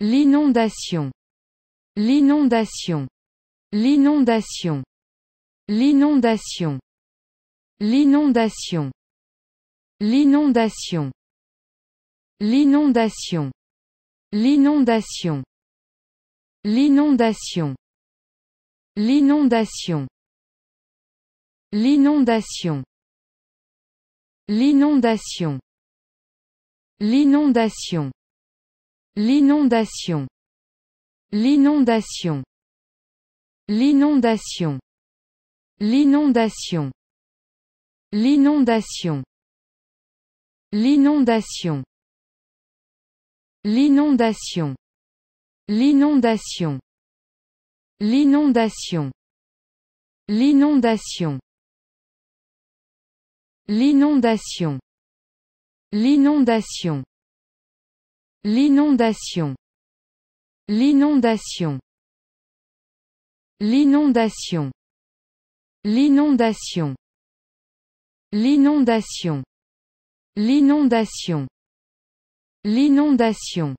L'inondation. L'inondation. L'inondation. L'inondation. L'inondation. L'inondation. L'inondation. L'inondation. L'inondation. L'inondation. L'inondation. L'inondation. L'inondation. L'inondation. L'inondation. L'inondation. L'inondation. L'inondation. L'inondation. L'inondation. L'inondation. L'inondation. L'inondation. L'inondation. L'inondation. L'inondation. L'inondation. L'inondation. L'inondation. L'inondation. L'inondation. L'inondation.